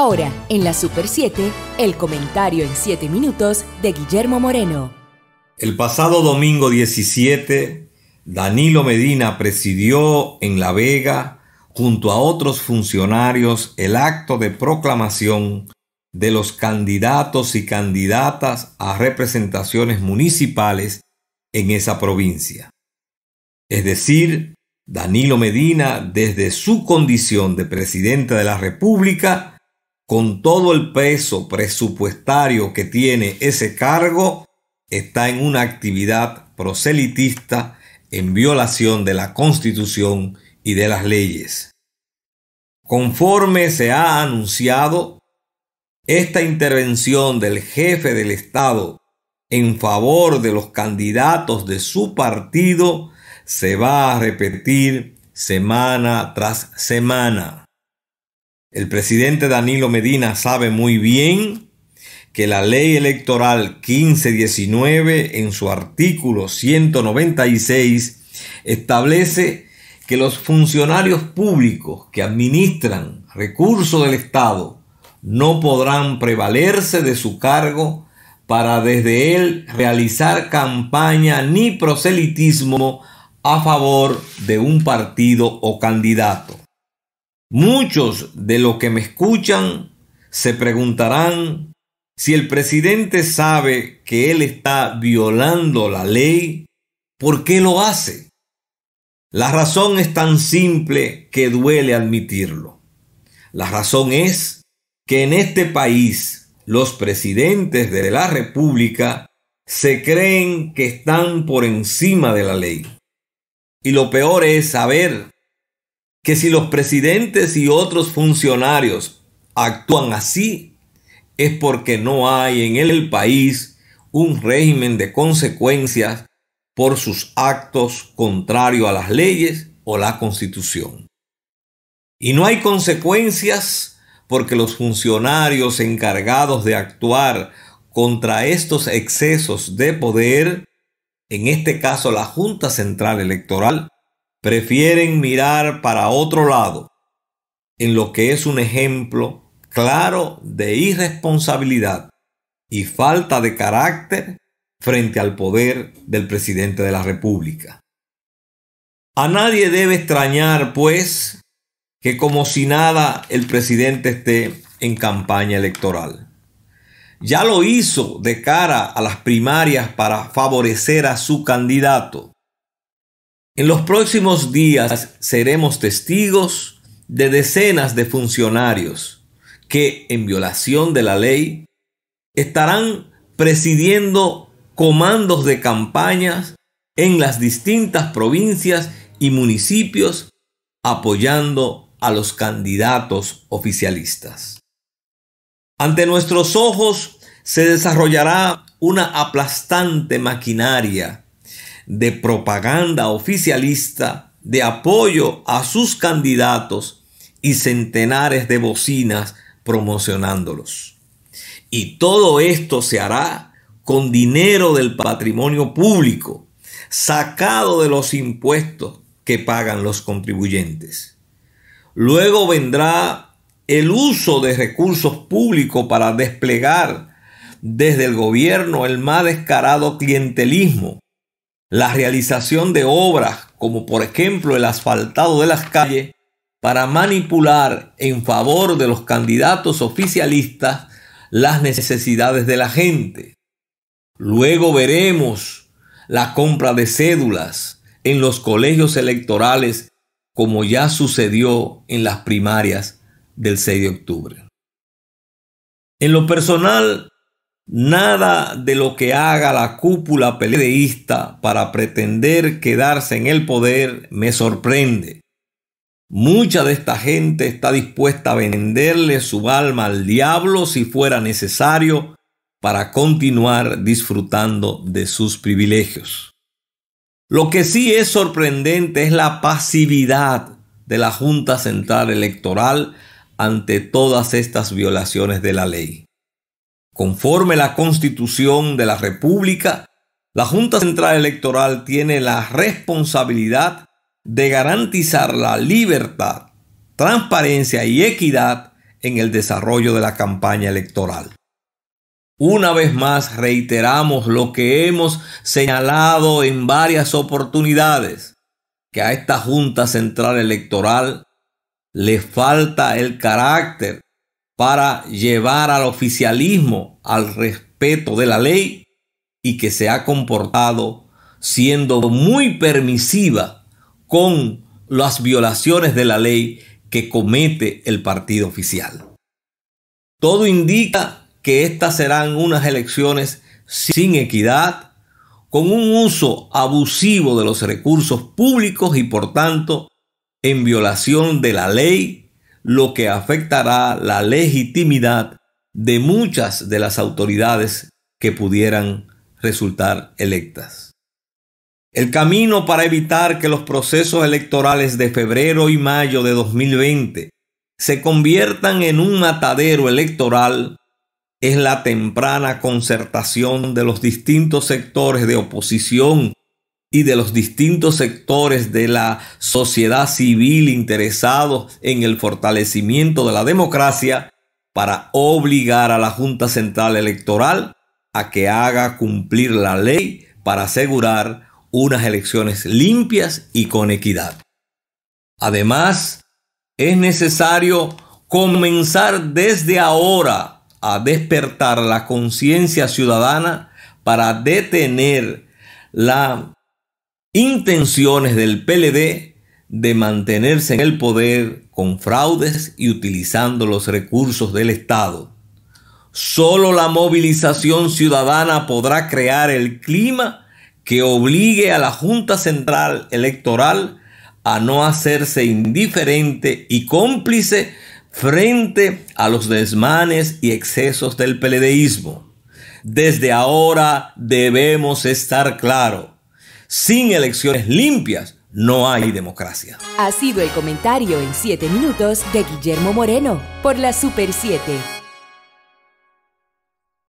Ahora, en la Super 7, el comentario en 7 minutos de Guillermo Moreno. El pasado domingo 17, Danilo Medina presidió en La Vega, junto a otros funcionarios, el acto de proclamación de los candidatos y candidatas a representaciones municipales en esa provincia. Es decir, Danilo Medina, desde su condición de presidente de la República, con todo el peso presupuestario que tiene ese cargo, está en una actividad proselitista en violación de la Constitución y de las leyes. Conforme se ha anunciado, esta intervención del jefe del Estado en favor de los candidatos de su partido se va a repetir semana tras semana. El presidente Danilo Medina sabe muy bien que la ley electoral 1519 en su artículo 196 establece que los funcionarios públicos que administran recursos del Estado no podrán prevalerse de su cargo para desde él realizar campaña ni proselitismo a favor de un partido o candidato. Muchos de los que me escuchan se preguntarán si el presidente sabe que él está violando la ley, ¿por qué lo hace? La razón es tan simple que duele admitirlo. La razón es que en este país los presidentes de la República se creen que están por encima de la ley. Y lo peor es saber que si los presidentes y otros funcionarios actúan así, es porque no hay en el país un régimen de consecuencias por sus actos contrario a las leyes o la constitución. Y no hay consecuencias porque los funcionarios encargados de actuar contra estos excesos de poder, en este caso la Junta Central Electoral, prefieren mirar para otro lado, en lo que es un ejemplo claro de irresponsabilidad y falta de carácter frente al poder del presidente de la República. A nadie debe extrañar, pues, que como si nada el presidente esté en campaña electoral. Ya lo hizo de cara a las primarias para favorecer a su candidato en los próximos días seremos testigos de decenas de funcionarios que, en violación de la ley, estarán presidiendo comandos de campañas en las distintas provincias y municipios apoyando a los candidatos oficialistas. Ante nuestros ojos se desarrollará una aplastante maquinaria de propaganda oficialista, de apoyo a sus candidatos y centenares de bocinas promocionándolos. Y todo esto se hará con dinero del patrimonio público, sacado de los impuestos que pagan los contribuyentes. Luego vendrá el uso de recursos públicos para desplegar desde el gobierno el más descarado clientelismo la realización de obras como por ejemplo el asfaltado de las calles para manipular en favor de los candidatos oficialistas las necesidades de la gente. Luego veremos la compra de cédulas en los colegios electorales como ya sucedió en las primarias del 6 de octubre. En lo personal, Nada de lo que haga la cúpula peledeísta para pretender quedarse en el poder me sorprende. Mucha de esta gente está dispuesta a venderle su alma al diablo si fuera necesario para continuar disfrutando de sus privilegios. Lo que sí es sorprendente es la pasividad de la Junta Central Electoral ante todas estas violaciones de la ley. Conforme la Constitución de la República, la Junta Central Electoral tiene la responsabilidad de garantizar la libertad, transparencia y equidad en el desarrollo de la campaña electoral. Una vez más reiteramos lo que hemos señalado en varias oportunidades, que a esta Junta Central Electoral le falta el carácter para llevar al oficialismo al respeto de la ley y que se ha comportado siendo muy permisiva con las violaciones de la ley que comete el partido oficial. Todo indica que estas serán unas elecciones sin equidad, con un uso abusivo de los recursos públicos y por tanto en violación de la ley lo que afectará la legitimidad de muchas de las autoridades que pudieran resultar electas. El camino para evitar que los procesos electorales de febrero y mayo de 2020 se conviertan en un matadero electoral es la temprana concertación de los distintos sectores de oposición y de los distintos sectores de la sociedad civil interesados en el fortalecimiento de la democracia para obligar a la Junta Central Electoral a que haga cumplir la ley para asegurar unas elecciones limpias y con equidad. Además, es necesario comenzar desde ahora a despertar la conciencia ciudadana para detener la intenciones del PLD de mantenerse en el poder con fraudes y utilizando los recursos del Estado. Solo la movilización ciudadana podrá crear el clima que obligue a la Junta Central Electoral a no hacerse indiferente y cómplice frente a los desmanes y excesos del peledeísmo. Desde ahora debemos estar claros sin elecciones limpias no hay democracia. Ha sido el comentario en 7 minutos de Guillermo Moreno por la Super 7.